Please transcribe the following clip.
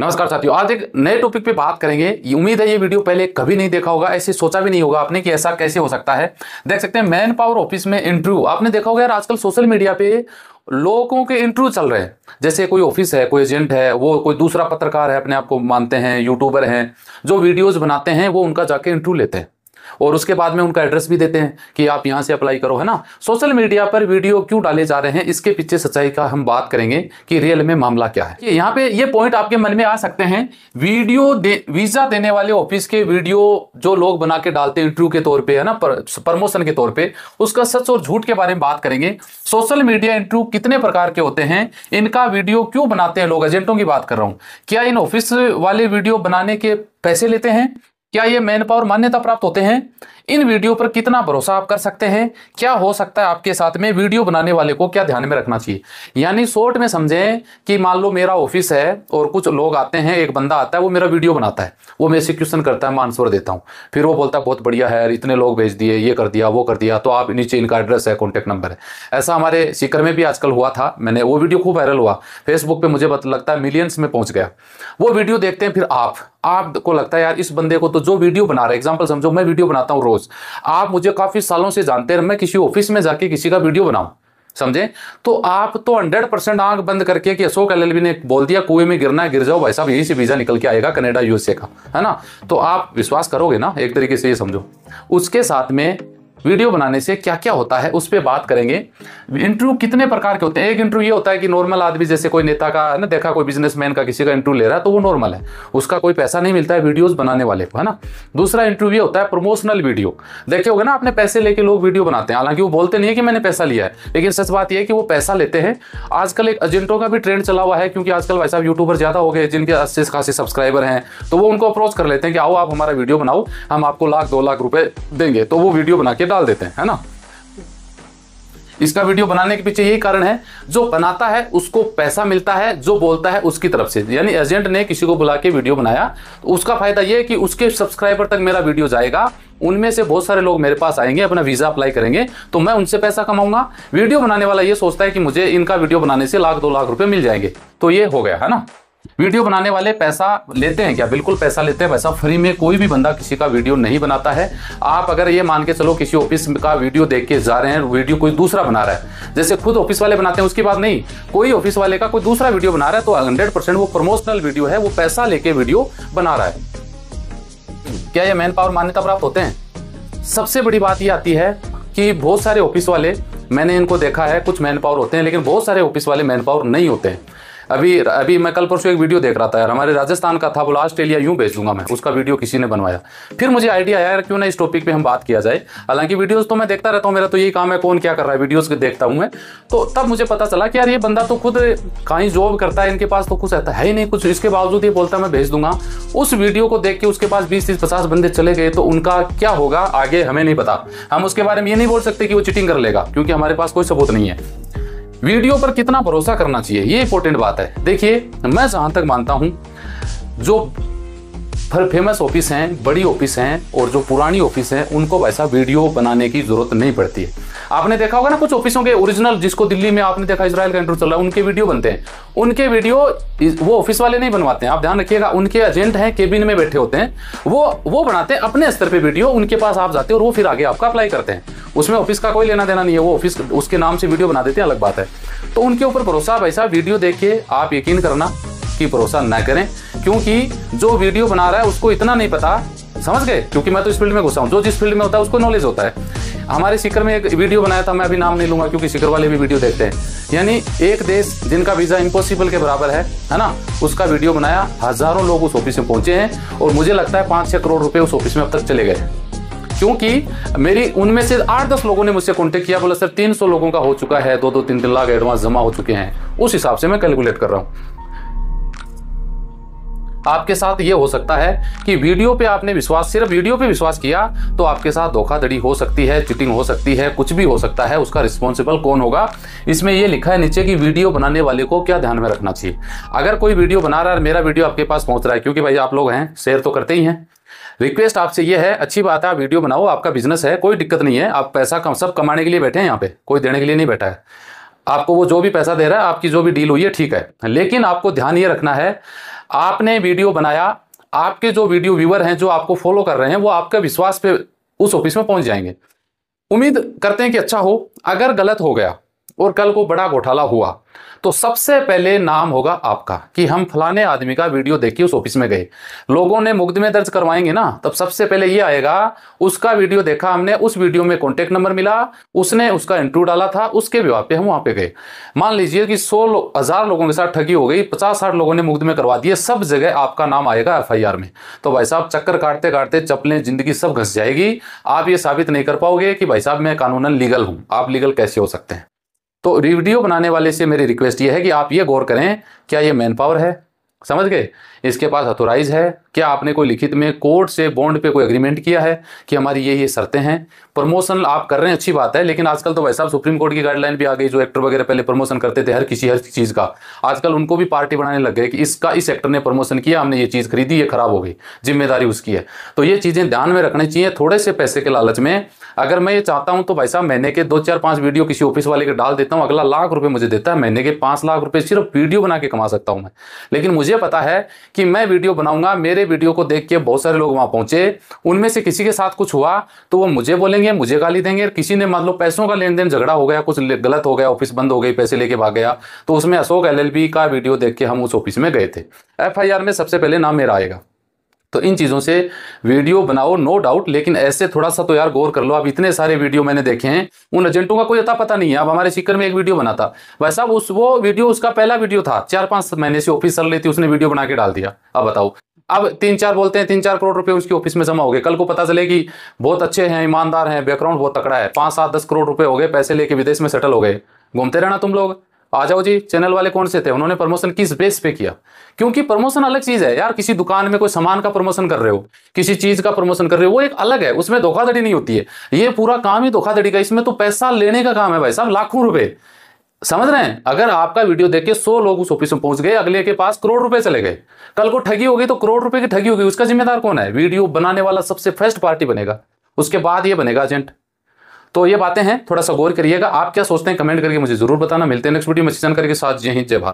नमस्कार साथियों आज एक नए टॉपिक पे बात करेंगे ये उम्मीद है ये वीडियो पहले कभी नहीं देखा होगा ऐसे सोचा भी नहीं होगा आपने कि ऐसा कैसे हो सकता है देख सकते हैं मैन पावर ऑफिस में इंटरव्यू आपने देखा होगा यार आजकल सोशल मीडिया पे लोगों के इंटरव्यू चल रहे हैं जैसे कोई ऑफिस है कोई एजेंट है वो कोई दूसरा पत्रकार है अपने आप को मानते हैं यूट्यूबर हैं जो वीडियोज़ बनाते हैं वो उनका जाके इंटरव्यू लेते हैं और उसके बाद में उनका एड्रेस भी देते हैं कि आप यहां से अप्लाई करो है ना सोशल मीडिया पर वीडियो क्यों डाले जा रहे हैं इसके पीछे सच्चाई का हम बात करेंगे कि रियल में मामला क्या है यहाँ पे ये पॉइंट आपके मन में आ सकते हैं वीडियो दे, वीजा देने वाले ऑफिस के वीडियो जो लोग बना के डालते हैं इंटरव्यू के तौर पर है ना प्रमोशन के तौर पर उसका सच और झूठ के बारे में बात करेंगे सोशल मीडिया इंटरव्यू कितने प्रकार के होते हैं इनका वीडियो क्यों बनाते हैं लोग एजेंटों की बात कर रहा हूं क्या इन ऑफिस वाले वीडियो बनाने के पैसे लेते हैं क्या ये मैन पावर मान्यता प्राप्त होते हैं इन वीडियो पर कितना भरोसा आप कर सकते हैं क्या हो सकता है आपके साथ में वीडियो बनाने वाले को क्या ध्यान में रखना चाहिए यानी शॉर्ट में समझें कि मान लो मेरा ऑफिस है और कुछ लोग आते हैं एक बंदा आता है वो मेरा वीडियो बनाता है वो मेरे क्वेश्चन करता है मैं आंसर देता हूँ फिर वो बोलता है बहुत बढ़िया है इतने लोग भेज दिए ये कर दिया वो कर दिया तो आप नीचे इनका एड्रेस है कॉन्टैक्ट नंबर है ऐसा हमारे सीकर में भी आजकल हुआ था मैंने वो वीडियो खूब वायरल हुआ फेसबुक पर मुझे लगता है मिलियंस में पहुँच गया वो वीडियो देखते हैं फिर आपको लगता है यार इस बंदे को तो जो वीडियो बना रहा है एग्जाम्पल समझो मैं वीडियो बनाता हूँ अप्रोच आप मुझे काफ़ी सालों से जानते हैं मैं किसी ऑफिस में जाके किसी का वीडियो बनाऊं समझे तो आप तो हंड्रेड परसेंट आंख बंद करके कि अशोक एल ने बोल दिया कुएं में गिरना है गिर जाओ भाई साहब यही से वीजा निकल के आएगा कनेडा यूएसए का है ना तो आप विश्वास करोगे ना एक तरीके से ये समझो उसके साथ में वीडियो बनाने से क्या क्या होता है उस पर बात करेंगे इंटरव्यू कितने प्रकार के होते हैं एक इंटरव्यू ये होता है कि नॉर्मल आदमी जैसे कोई नेता का है ना देखा कोई बिजनेसमैन का किसी का इंटरव्यू ले रहा है तो वो नॉर्मल है उसका कोई पैसा नहीं मिलता है वीडियोज बनाने वाले को है ना दूसरा इंटरव्यू ये होता है प्रमोशनल वीडियो देखे होगा ना अपने पैसे लेके लोग वीडियो बनाते हैं हालांकि वो बोलते नहीं है कि मैंने पैसा लिया है लेकिन सच बात यह है कि वो पैसा लेते हैं आजकल एक एजेंटों का भी ट्रेंड चला हुआ है क्योंकि आजकल भाई साहब यूट्यूबर ज़्यादा हो गए जिनके अच्छे खासे सब्सक्राइबर हैं तो वो उनको अप्रोच कर लेते हैं कि आओ आप हमारा वीडियो बनाओ हम आपको लाख दो लाख रुपए देंगे तो वो वीडियो बना के डाल देते हैं है ना इसका वीडियो बनाने के पीछे यही कारण है जो बनाता है उसको पैसा मिलता है जो बोलता है उसकी तरफ से यानी एजेंट ने किसी को बुला के वीडियो बनाया तो उसका फायदा यह है कि उसके सब्सक्राइबर तक मेरा वीडियो जाएगा उनमें से बहुत सारे लोग मेरे पास आएंगे अपना वीज़ा अप्लाई करेंगे तो मैं उनसे पैसा कमाऊंगा वीडियो बनाने वाला ये सोचता है कि मुझे इनका वीडियो बनाने से लाख दो लाख रुपए मिल जाएंगे तो ये हो गया है ना वीडियो बनाने वाले पैसा लेते हैं क्या बिल्कुल पैसा लेते हैं वैसा फ्री में कोई भी बंदा किसी का वीडियो नहीं बनाता है आप अगर ये मान के चलो किसी ऑफिस का वीडियो देख के जा रहे हैं वीडियो कोई दूसरा बना रहा है जैसे खुद ऑफिस वाले बनाते हैं उसकी बात नहीं कोई ऑफिस वाले का कोई दूसरा वीडियो बना रहा है तो हंड्रेड वो प्रमोशनल वीडियो है वो पैसा लेके वीडियो बना रहा है क्या ये मैन पावर मान्यता प्राप्त होते हैं सबसे बड़ी बात यह आती है कि बहुत सारे ऑफिस वाले मैंने इनको देखा है कुछ मैन पावर होते हैं लेकिन बहुत सारे ऑफिस वाले मैन पावर नहीं होते हैं अभी अभी मैं कल परसों एक वीडियो देख रहा था यार हमारे राजस्थान का था बोला ऑस्ट्रेलिया यूँ भेज दूंगा मैं उसका वीडियो किसी ने बनवाया फिर मुझे आइडिया आया क्यों ना इस टॉपिक पर हम बात किया जाए हालांकि वीडियोज़ तो मैं देखता रहता हूँ मेरा तो यही काम है कौन क्या कर रहा है वीडियोज़ देखता हूँ मैं तो तब मुझे पता चला कि यार ये बंदा तो खुद कहीं जॉब करता है इनके पास तो कुछ रहता है ही नहीं कुछ इसके बावजूद ये बोलता मैं भेज दूंगा उस वीडियो को देख के उसके पास बीस तीस पचास बंदे चले गए तो उनका क्या होगा आगे हमें नहीं पता हम उसके बारे में ये नहीं बोल सकते कि वो चिटिंग कर लेगा क्योंकि हमारे पास कोई सबूत नहीं है वीडियो पर कितना भरोसा करना चाहिए ये इंपॉर्टेंट बात है देखिए मैं जहां तक मानता हूं जो पर फेमस ऑफिस हैं बड़ी ऑफिस हैं और जो पुरानी ऑफिस हैं उनको वैसा वीडियो बनाने की जरूरत नहीं पड़ती है आपने देखा होगा ना कुछ ऑफिसों के ओरिजिनल जिसको दिल्ली में आपने देखा इसराइल का इंटरव्यू चल रहा है उनके वीडियो बनते हैं उनके वीडियो वो ऑफिस वाले नहीं बनवाते हैं आप ध्यान रखिएगा उनके एजेंट हैं केबिन में बैठे होते हैं वो वो बनाते हैं अपने स्तर पर वीडियो उनके पास आप जाते हैं और वो फिर आगे आपका अप्लाई करते हैं उसमें ऑफिस का कोई लेना देना नहीं है वो ऑफिस उसके नाम से वीडियो बना देते हैं अलग बात है तो उनके ऊपर भरोसा वैसा वीडियो देख के आप यकीन करना कि भरोसा ना करें क्योंकि जो वीडियो बना रहा है उसको इतना नहीं पता समझ गए क्योंकि मैं तो इस फील्ड में घुसा हूँ जो जिस फील्ड में होता है उसको नॉलेज होता है हमारे सीकर में एक वीडियो बनाया था मैं अभी नाम नहीं लूंगा क्योंकि सीकर वाले भी वीडियो देखते हैं यानी एक देश जिनका वीजा इम्पोसिबल के बराबर है है ना उसका वीडियो बनाया हजारों लोग उस ऑफिस में पहुंचे हैं और मुझे लगता है पांच छह करोड़ रुपए उस ऑफिस में अब तक चले गए क्योंकि मेरी उनमें से आठ दस लोगों ने मुझसे कॉन्टेक्ट किया बोला सर तीन लोगों का हो चुका है दो दो तीन तीन लाख एडवांस जमा हो चुके हैं उस हिसाब से मैं कैलकुलेट कर रहा हूँ आपके साथ ये हो सकता है कि वीडियो पे आपने विश्वास सिर्फ वीडियो पे विश्वास किया तो आपके साथ धोखाधड़ी हो सकती है चिटिंग हो सकती है कुछ भी हो सकता है उसका रिस्पॉन्सिबल कौन होगा इसमें यह लिखा है नीचे कि वीडियो बनाने वाले को क्या ध्यान में रखना चाहिए अगर कोई वीडियो बना रहा है मेरा वीडियो आपके पास पहुंच रहा है क्योंकि भाई आप लोग हैं शेयर तो करते ही हैं रिक्वेस्ट आपसे ये है अच्छी बात है आप वीडियो बनाओ आपका बिजनेस है कोई दिक्कत नहीं है आप पैसा कम सब कमाने के लिए बैठे हैं यहाँ पे कोई देने के लिए नहीं बैठा है आपको वो जो भी पैसा दे रहा है आपकी जो भी डील हुई है ठीक है लेकिन आपको ध्यान ये रखना है आपने वीडियो बनाया आपके जो वीडियो व्यूवर हैं जो आपको फॉलो कर रहे हैं वो आपके विश्वास पे उस ऑफिस में पहुंच जाएंगे उम्मीद करते हैं कि अच्छा हो अगर गलत हो गया और कल को बड़ा घोटाला हुआ तो सबसे पहले नाम होगा आपका कि हम फलाने आदमी का वीडियो देख के उस ऑफिस में गए लोगों ने मुकदमे दर्ज करवाएंगे ना तब सबसे पहले ये आएगा उसका वीडियो देखा हमने उस वीडियो में कॉन्टेक्ट नंबर मिला उसने उसका इंटरव्यू डाला था उसके विवाह पे हम वहां पे गए मान लीजिए कि सौ लो, हजार लोगों के साथ ठगी हो गई पचास साठ लोगों ने मुकदमे करवा दिए सब जगह आपका नाम आएगा एफ में तो भाई साहब चक्कर काटते काटते चपले जिंदगी सब घस जाएगी आप ये साबित नहीं कर पाओगे कि भाई साहब मैं कानूनन लीगल हूँ आप लीगल कैसे हो सकते हैं तो वीडियो बनाने वाले से मेरी रिक्वेस्ट यह है कि आप ये गौर करें क्या ये मैन पावर है समझ गए इसके पास अथोराइज है क्या आपने कोई लिखित में कोर्ट से बॉन्ड पे कोई एग्रीमेंट किया है कि हमारी ये ये शर्तें हैं प्रमोशन आप कर रहे हैं अच्छी बात है लेकिन आजकल तो वैसा सुप्रीम कोर्ट की गाइडलाइन भी आ गई जो एक्टर वगैरह पहले प्रमोशन करते थे हर किसी हर चीज़ का आजकल उनको भी पार्टी बनाने लग गए कि इसका इस एक्टर ने प्रमोशन किया हमने ये चीज़ खरीदी ये खराब हो गई जिम्मेदारी उसकी है तो ये चीज़ें ध्यान में रखनी चाहिए थोड़े से पैसे के लालच में अगर मैं ये चाहता हूँ तो भाई साहब महीने के दो चार पाँच वीडियो किसी ऑफिस वाले के डाल देता हूँ अगला लाख रुपये मुझे देता है महीने के पांच लाख रुपये सिर्फ वीडियो बना के कमा सकता हूँ मैं लेकिन मुझे पता है कि मैं वीडियो बनाऊंगा मेरे वीडियो को देख के बहुत सारे लोग वहाँ पहुंचे उनमें से किसी के साथ कुछ हुआ तो वो मुझे बोलेंगे मुझे गाली देंगे किसी ने मान लो पैसों का लेन देन झगड़ा हो गया कुछ गलत हो गया ऑफिस बंद हो गई पैसे लेके भाग गया तो उसमें अशोक एल का वीडियो देख के हम उस ऑफिस में गए थे एफ में सबसे पहले नाम मेरा आएगा तो इन चीज़ों से वीडियो बनाओ नो डाउट लेकिन ऐसे थोड़ा सा तो यार गौर कर लो अब इतने सारे वीडियो मैंने देखे हैं उन एजेंटों का कोई अता पता नहीं है अब हमारे सीकर में एक वीडियो बना था वैसा उस वो वीडियो उसका पहला वीडियो था चार पांच महीने से ऑफिस चल रही थी उसने वीडियो बना के डाल दिया अब बताओ अब तीन चार बोलते हैं तीन चार करोड़ रुपए उसके ऑफिस में जमा हो गए कल को पता चले कि बहुत अच्छे हैं ईमानदार हैं बैकग्राउंड बहुत तकड़ा है पांच सात दस करोड़ रुपए हो गए पैसे लेके विदेश में सेटल हो गए घूमते रहना तुम लोग आ जाओ जी चैनल वाले कौन से थे उन्होंने प्रमोशन किस बेस पे किया क्योंकि प्रमोशन अलग चीज है यार किसी दुकान में कोई सामान का प्रमोशन कर रहे हो किसी चीज का प्रमोशन कर रहे हो वो एक अलग है उसमें धोखाधड़ी नहीं होती है ये पूरा काम ही धोखाधड़ी का इसमें तो पैसा लेने का काम है भाई साहब लाखों रुपए समझ रहे हैं अगर आपका वीडियो देख के सौ लोग उस ऑफिस में पहुंच गए अगले के पास करोड़ रुपए चले गए कल को ठगी हो गई तो करोड़ रुपए की ठगी होगी उसका जिम्मेदार कौन है वीडियो बनाने वाला सबसे फर्स्ट पार्टी बनेगा उसके बाद ये बनेगा एजेंट तो ये बातें हैं थोड़ा सा गौर करिएगा आप क्या सोचते हैं कमेंट करके मुझे जरूर बताना मिलते हैं नेक्स्ट वीडियो में जानकारी के साथ जय हिंद जय भारत